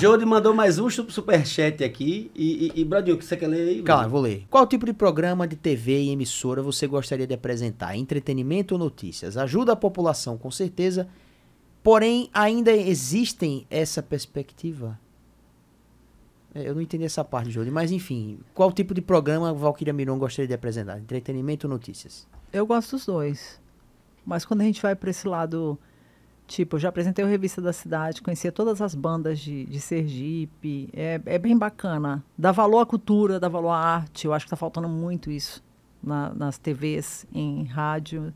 Jode mandou mais um superchat aqui. E, e, e Bradinho, que você quer ler aí? Claro, vou ler. Qual tipo de programa de TV e emissora você gostaria de apresentar? Entretenimento ou notícias? Ajuda a população, com certeza. Porém, ainda existem essa perspectiva? É, eu não entendi essa parte, Jody. mas enfim, qual tipo de programa Valquíria Miron gostaria de apresentar? Entretenimento ou notícias? Eu gosto dos dois. Mas quando a gente vai para esse lado Tipo, eu já apresentei o Revista da Cidade, conhecia todas as bandas de, de Sergipe. É, é, bem bacana. Dá valor à cultura, dá valor à arte. Eu acho que está faltando muito isso na, nas TVs, em rádio.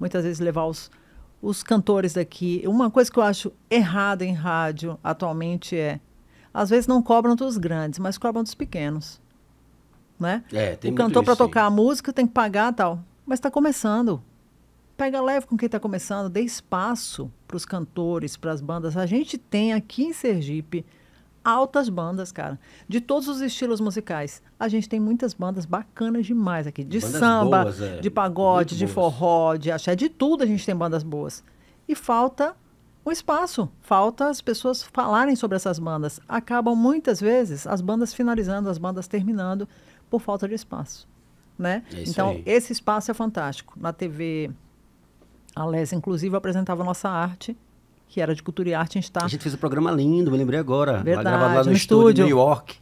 Muitas vezes levar os, os cantores daqui. Uma coisa que eu acho errada em rádio atualmente é. Às vezes não cobram dos grandes, mas cobram dos pequenos. Né? É, o cantor, para tocar a música, tem que pagar tal. Mas está começando pega leve com quem está começando, dê espaço para os cantores, para as bandas. A gente tem aqui em Sergipe altas bandas, cara, de todos os estilos musicais. A gente tem muitas bandas bacanas demais aqui, de bandas samba, boas, é. de pagode, Muito de boas. forró, de axé, de tudo a gente tem bandas boas. E falta o espaço, falta as pessoas falarem sobre essas bandas. Acabam muitas vezes as bandas finalizando, as bandas terminando por falta de espaço, né? É então aí. esse espaço é fantástico. Na TV a Les, inclusive, apresentava nossa arte, que era de cultura e arte. em estado. Tá a gente fez um programa lindo, me lembrei agora. Verdade, gravado lá no, no estúdio, estúdio, em New York.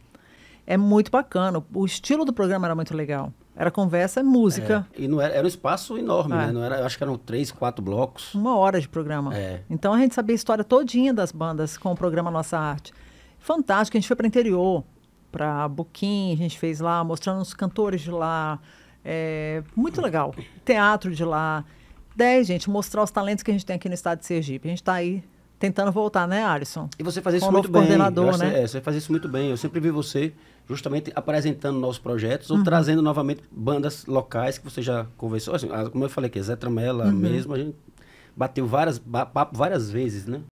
É muito bacana. O estilo do programa era muito legal. Era conversa é música. É, e não era, era um espaço enorme, é. né? Não era, eu acho que eram três, quatro blocos. Uma hora de programa. É. Então a gente sabia a história todinha das bandas com o programa Nossa Arte. Fantástico, a gente foi para o interior, para Boquim, a gente fez lá, mostrando os cantores de lá. É, muito legal. Teatro de lá. 10, gente, mostrar os talentos que a gente tem aqui no estado de Sergipe. A gente está aí tentando voltar, né, Alisson? E você faz isso muito bem. coordenador, né? É, você faz isso muito bem. Eu sempre vi você justamente apresentando novos projetos ou uhum. trazendo novamente bandas locais que você já conversou. Assim, ah, como eu falei aqui, Zé Tramela uhum. mesmo, a gente bateu várias, papo várias vezes, né?